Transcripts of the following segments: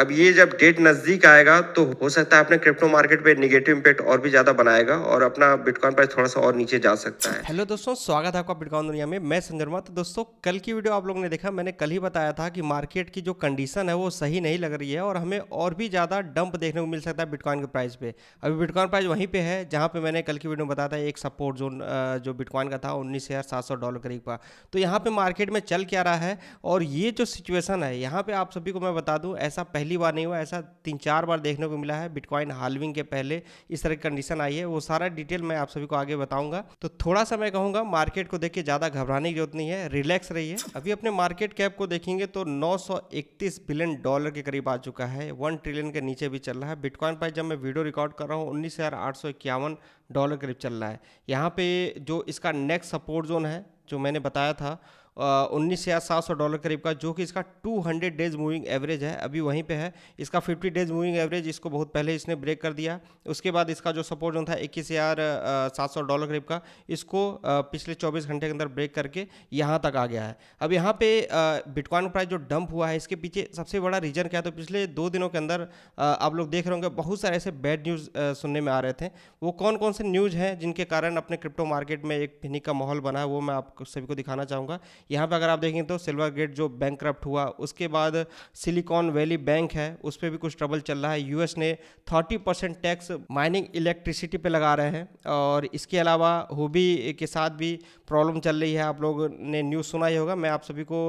अब ये जब डेट नज़दीक आएगा तो हो सकता है अपने क्रिप्टो मार्केट पे निगेटिव इम्पैक्ट और भी ज़्यादा बनाएगा और अपना बिटकॉइन प्राइस थोड़ा सा और नीचे जा सकता है हेलो दोस्तों स्वागत है आपका बिटकॉइन दुनिया में मैं संजर्मा तो दोस्तों कल की वीडियो आप लोगों ने देखा मैंने कल ही बताया था कि मार्केट की जो कंडीशन है वो सही नहीं लग रही है और हमें और भी ज़्यादा डंप देखने को मिल सकता है बिटकॉइन के प्राइस पे अभी बिटकॉइन प्राइस वहीं पर है जहाँ पर मैंने कल की वीडियो में बताया था एक सपोर्ट जोन जो बिटकॉइन का था उन्नीस हज़ार सात सौ डॉलर करीब का तो यहाँ पे मार्केट में चल क्या रहा है और ये जो सिचुएशन है यहाँ पे आप सभी को मैं बता दूँ ऐसा पहले पहली बार नहीं हुआ ऐसा तीन चार बार देखने को मिला है बिटकॉइन हालविंग के पहले इस तरह की कंडीशन आई है वो सारा डिटेल मैं आप सभी को आगे बताऊंगा तो थोड़ा सा मैं कहूंगा मार्केट को देख के ज़्यादा घबराने की जरूरत नहीं है रिलैक्स रहिए अभी अपने मार्केट कैप को देखेंगे तो नौ बिलियन डॉलर के करीब आ चुका है वन ट्रिलियन के नीचे भी चल रहा है बिटकॉइन पर जब मैं वीडियो रिकॉर्ड कर रहा हूँ उन्नीस डॉलर करीब चल रहा है यहाँ पे जो इसका नेक्स्ट सपोर्ट जोन है जो मैंने बताया था उन्नीस हज़ार सात सौ डॉलर करीब का जो कि इसका 200 डेज मूविंग एवरेज है अभी वहीं पे है इसका 50 डेज मूविंग एवरेज इसको बहुत पहले इसने ब्रेक कर दिया उसके बाद इसका जो सपोर्ट जो था इक्कीस हज़ार सात सौ डॉलर करीब का इसको पिछले चौबीस घंटे के अंदर ब्रेक करके यहाँ तक आ गया है अब यहाँ पे बिटकॉइन प्राइस जो डंप हुआ है इसके पीछे सबसे बड़ा रीज़न क्या है तो पिछले दो दिनों के अंदर आप लोग देख रहे होंगे बहुत सारे ऐसे बैड न्यूज़ सुनने में आ रहे थे वो कौन कौन से न्यूज़ हैं जिनके कारण अपने क्रिप्टो मार्केट में एक फिनी का माहौल बना है वो मैं आप सभी को दिखाना चाहूँगा यहाँ पर अगर आप देखें तो सिल्वर गेट जो बैंक हुआ उसके बाद सिलिकॉन वैली बैंक है उस पर भी कुछ ट्रबल चल रहा है यूएस ने 30 परसेंट टैक्स माइनिंग इलेक्ट्रिसिटी पे लगा रहे हैं और इसके अलावा हुबी के साथ भी प्रॉब्लम चल रही है आप लोग ने न्यूज़ सुना ही होगा मैं आप सभी को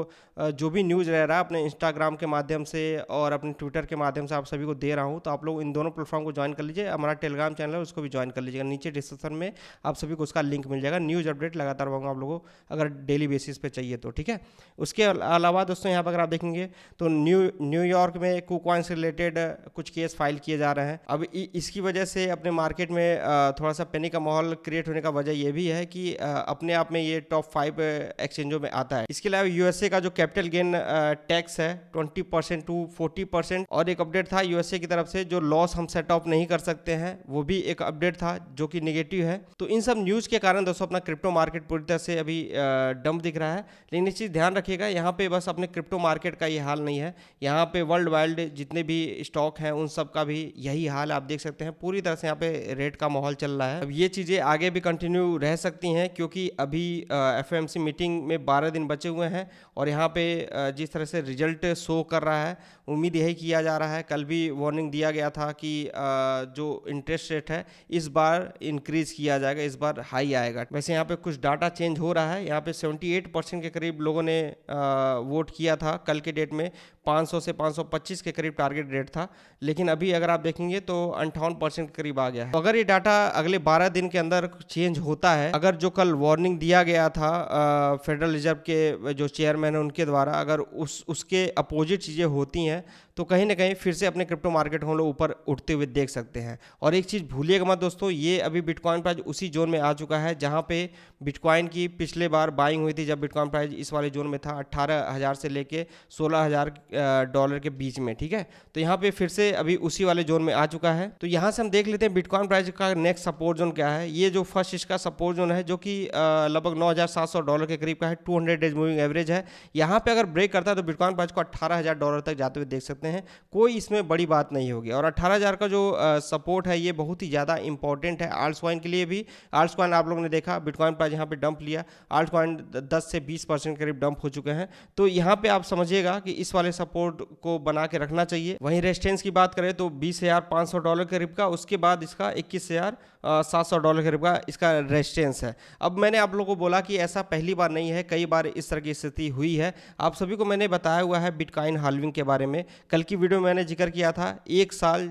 जो भी न्यूज़ रह रहा है अपने इंस्टाग्राम के माध्यम से और अपने ट्विटर के माध्यम से आप सभी को दे रहा हूँ तो आप लोग इन दोनों प्लेटफॉर्म को ज्वाइन कर लीजिए हमारा टेलीग्राम चैनल है उसको भी ज्वाइन कर लीजिएगा नीचे डिस्क्रिप्शन में आप सभी को उसका लिंक मिल जाएगा न्यूज़ अपडेट लगातार होगा आप लोगों को अगर डेली बेसिस पर चाहिए चाहिए तो ठीक है उसके अलावा दोस्तों यहाँ पर अगर आप देखेंगे तो न्यू न्यूयॉर्क में कुकवाइन से रिलेटेड कुछ केस फाइल किए जा रहे हैं अब इसकी वजह से अपने मार्केट में थोड़ा सा पैनिक का माहौल क्रिएट होने का वजह यह भी है कि अपने आप में ये टॉप फाइव एक्सचेंजों में आता है इसके अलावा यूएसए का जो कैपिटल गेन टैक्स है twenty percent to forty percent और एक अपडेट था यूएसए की तरफ से जो लॉस हम सेट ऑफ नहीं कर सकते हैं वो भी एक अपडेट था जो कि निगेटिव है तो इन सब न्यूज़ के कारण दोस्तों अपना क्रिप्टो मार्केट पूरी तरह से अभी डंप दिख रहा है लेकिन इस चीज़ ध्यान रखिएगा यहाँ पे बस अपने क्रिप्टो मार्केट का ये हाल नहीं है यहाँ पे वर्ल्ड वाइल्ड जितने भी स्टॉक हैं उन सब का भी यही हाल आप देख सकते हैं पूरी तरह से यहाँ पे रेट का माहौल चल रहा है अब ये चीज़ें आगे भी कंटिन्यू रह सकती हैं क्योंकि अभी एफ मीटिंग में बारह दिन बचे हुए हैं और यहाँ पे जिस तरह से रिजल्ट शो कर रहा है उम्मीद यही किया जा रहा है कल भी वार्निंग दिया गया था कि जो इंटरेस्ट रेट है इस बार इंक्रीज किया जाएगा इस बार हाई आएगा वैसे यहाँ पे कुछ डाटा चेंज हो रहा है यहाँ पे 78 परसेंट के करीब लोगों ने वोट किया था कल के डेट में 500 से 525 के करीब टारगेट रेट था लेकिन अभी अगर आप देखेंगे तो अंठावन परसेंट करीब आ गया है तो अगर ये डाटा अगले 12 दिन के अंदर चेंज होता है अगर जो कल वार्निंग दिया गया था फेडरल रिजर्व के जो चेयरमैन है उनके द्वारा अगर उस उसके अपोजिट चीज़ें होती हैं तो कहीं ना कहीं फिर से अपने क्रिप्टो मार्केट हम लोग ऊपर उठते हुए देख सकते हैं और एक चीज़ भूलिएगा मत दोस्तों ये अभी बिटकॉइन प्राइस उसी जोन में आ चुका है जहाँ पे बिटकॉइन की पिछले बार बाइंग हुई थी जब बिटकॉइन प्राइस इस वाले जोन में था अट्ठारह हज़ार से लेके सोलह हज़ार डॉलर के बीच में ठीक है तो यहाँ पे फिर से अभी उसी वाले जोन में आ चुका है तो यहाँ से हम देख लेते हैं बिटकॉइन प्राइस का नेक्स्ट सपोर्ट जोन क्या है ये जो फर्स्ट इसका सपोर्ट जोन है जो कि लगभग नौ डॉलर के करीब का है टू डेज मूविंग एवरेज है यहाँ पर अगर ब्रेक करता है तो बिटकॉइन प्राइस को अट्ठारह डॉलर तक जाते हुए देख सकते हैं कोई इसमें बड़ी बात नहीं होगी और अट्ठारह का जो सपोर्ट है ये बहुत ही ज़्यादा इंपॉर्टेंट है आर्ट्स कॉइन के लिए भी आर्ट्स कॉइन आप लोगों ने देखा बिटकॉइन प्राइस यहाँ पर डंप लिया आर्ट्स कॉइन दस से बीस के करीब डंप हो चुके हैं तो यहाँ पर आप समझिएगा कि इस वाले सपोर्ट को बना के रखना चाहिए वहीं रेस्टेंस की बात करें तो बीस हज़ार पांच सौ डॉलर करीब का उसके बाद इसका इक्कीस हज़ार सात सौ डॉलर करीब का इसका रेजिस्टेंस है अब मैंने आप लोगों को बोला कि ऐसा पहली बार नहीं है कई बार इस तरह की स्थिति हुई है आप सभी को मैंने बताया हुआ है बिटकॉइन हालविंग के बारे में कल की वीडियो में मैंने जिक्र किया था एक साल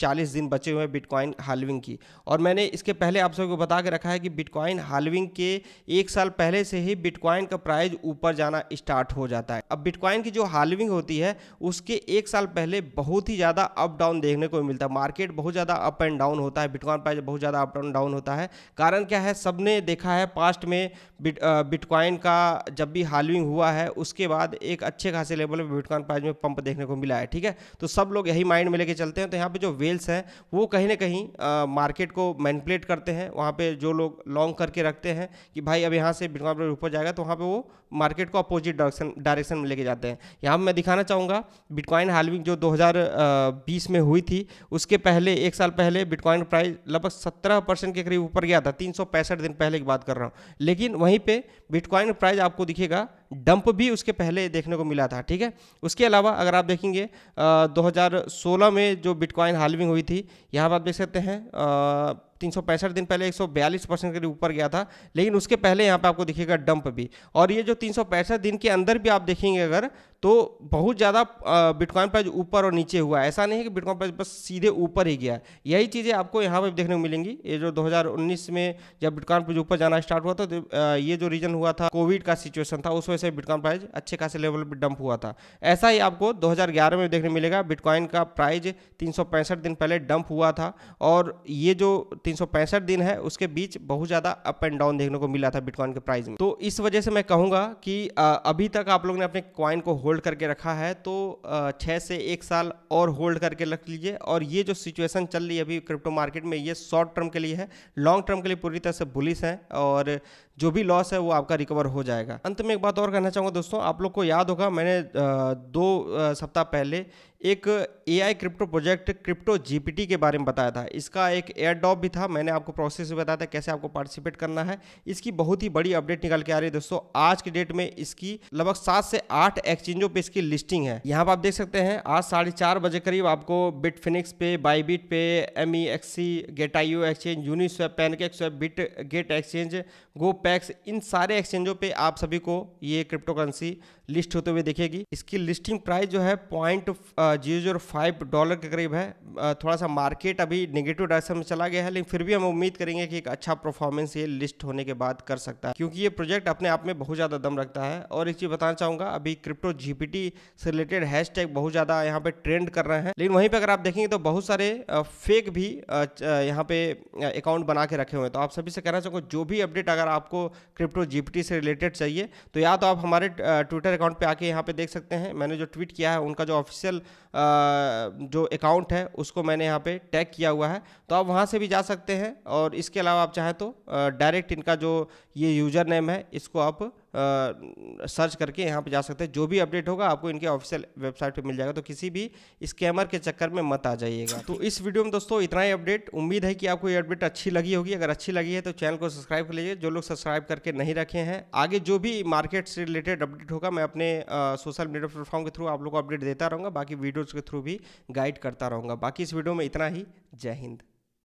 चालीस दिन बचे हुए हैं बिटकॉइन हालविंग की और मैंने इसके पहले आप सभी को बता के रखा है कि बिटकॉइन हालविंग के एक साल पहले से ही बिटकॉइन का प्राइज ऊपर जाना स्टार्ट हो जाता है अब बिटकॉइन की जो हालविंग होती है उसके एक साल पहले बहुत ही ज़्यादा अप डाउन देखने को मिलता है मार्केट बहुत ज़्यादा अप एंड डाउन होता है बिटकॉइन प्राइस का बहुत ज़्यादा अप एंड डाउन होता है कारण क्या है सबने देखा है पास्ट में बिट बिटकॉइन का जब भी हालविंग हुआ है उसके बाद एक अच्छे खासे लेवल पर बिटकॉइन प्राइस में पंप देखने को मिला है ठीक है तो सब लोग यही माइंड में लेके चलते हैं तो यहाँ पर जो वेल्स हैं वो कहीं ना कहीं मार्केट को मैनिपुलेट करते हैं वहाँ पर जो लोग लॉन्ग करके रखते हैं कि भाई अब यहाँ से बिटकॉइन प्राइस ऊपर जाएगा तो वहाँ पर वो मार्केट को अपोजिट डायरेक्शन डायरेक्शन में लेके जाते हैं यहाँ मैं दिखाना चाहूँगा बिटकॉइन हालविंग जो 2020 में हुई थी उसके पहले एक साल पहले बिटकॉइन प्राइस लगभग लगभग सत्रह परसेंट के करीब ऊपर गया था तीन दिन पहले की बात कर रहा हूँ लेकिन वहीं पे बिटकॉइन प्राइस आपको दिखेगा डंप भी उसके पहले देखने को मिला था ठीक है उसके अलावा अगर आप देखेंगे आ, 2016 में जो बिटकॉइन हालविंग हुई थी यहाँ पर आप देख सकते हैं आ, तीन दिन पहले 142 परसेंट के ऊपर गया था लेकिन उसके पहले यहाँ पे आपको दिखेगा डंप भी और ये जो तीन दिन के अंदर भी आप देखेंगे अगर तो बहुत ज़्यादा बिटकॉइन प्राइस ऊपर और नीचे हुआ है ऐसा नहीं है कि बिटकॉइन प्राइस बस सीधे ऊपर ही गया यही चीज़ें आपको यहाँ पर देखने को मिलेंगी ये जो 2019 में जब बिटकॉइन प्राइस ऊपर जाना स्टार्ट हुआ था तो ये जो रीजन हुआ था कोविड का सिचुएशन था उस वजह से बिटकॉइन प्राइज अच्छे खासे लेवल पर डंप हुआ था ऐसा ही आपको दो में देखने मिलेगा बिटकॉइन का प्राइज तीन दिन पहले डंप हुआ था और ये जो तीन दिन है उसके बीच बहुत ज़्यादा अप एंड डाउन देखने को मिला था बिटकॉइन के प्राइज में तो इस वजह से मैं कहूँगा कि अभी तक आप लोग ने अपने क्वाइन को होल्ड करके रखा है तो छः से एक साल और होल्ड करके रख लीजिए और ये जो सिचुएशन चल रही है अभी क्रिप्टो मार्केट में ये शॉर्ट टर्म के लिए है लॉन्ग टर्म के लिए पूरी तरह से बुलिस हैं और जो भी लॉस है वो आपका रिकवर हो जाएगा अंत में एक बात और कहना चाहूँगा दोस्तों आप लोग को याद होगा मैंने दो सप्ताह पहले एक A I crypto project crypto G के बारे में बताया था इसका एक एयर डॉप भी था मैंने आपको प्रोसेस भी बताया था कैसे आपको पार्टिसिपेट करना है इसकी बहुत ही बड़ी अपडेट निकल के आ रही है दोस्तों आज के डेट में इसकी लगभग सात से आठ एक्सचेंजों पे इसकी लिस्टिंग है यहाँ पर आप देख सकते हैं आज साढ़े चार बजे करीब आपको बिट फिनिक्स पे बाईबिट पे एम ई एक्स सी यू exchange Uniswap PancakeSwap Bitget exchange GOPAX इन सारे एक्सचेंजों पर आप सभी को ये क्रिप्टो करेंसी लिस्ट होते हुए देखेगी इसकी लिस्टिंग प्राइस जो है point zero zero five dollar के करीब है थोड़ा सा मार्केट अभी नेगेटिव डायरेक्शन में चला गया है लेकिन फिर भी हम उम्मीद करेंगे कि एक अच्छा परफॉर्मेंस ये लिस्ट होने के बाद कर सकता है क्योंकि ये प्रोजेक्ट अपने आप में बहुत ज़्यादा दम रखता है और एक चीज़ बताना चाहूंगा अभी क्रिप्टो जीपीटी से रिलेटेड हैशटैग बहुत ज़्यादा यहाँ पे ट्रेंड कर रहे हैं लेकिन वहीं पर अगर आप देखेंगे तो बहुत सारे फेक भी यहाँ पे अकाउंट बना के रखे हुए हैं तो आप सभी से कहना चाहूंगा जो भी अपडेट अगर आपको क्रिप्टो जीपीटी से रिलेटेड चाहिए तो या तो आप हमारे ट्विटर अकाउंट पे आके यहाँ पे देख सकते हैं मैंने जो ट्वीट किया है उनका जो ऑफिशियल जो अकाउंट है उसको मैंने यहाँ पे टैग किया हुआ है तो आप वहाँ से भी जा सकते हैं और इसके अलावा आप चाहें तो डायरेक्ट इनका जो ये यूज़र नेम है इसको आप सर्च करके यहाँ पर जा सकते हैं जो भी अपडेट होगा आपको इनके ऑफिशियल वेबसाइट पर मिल जाएगा तो किसी भी स्कैमर के चक्कर में मत आ जाइएगा तो इस वीडियो में दोस्तों इतना ही अपडेट उम्मीद है कि आपको ये अपडेट अच्छी लगी होगी अगर अच्छी लगी है तो चैनल को सब्सक्राइब कर लीजिए जो लोग सब्सक्राइब करके नहीं रखे हैं आगे जो भी मार्केट से रिलेटेड अपडेट होगा मैं अपने सोशल मीडिया प्लेटफॉर्म के थ्रू आप लोग को अपडेट देता रहूँगा बाकी वीडियोज़ के थ्रू भी गाइड करता रहूँगा बाकी इस वीडियो में इतना ही जय हिंद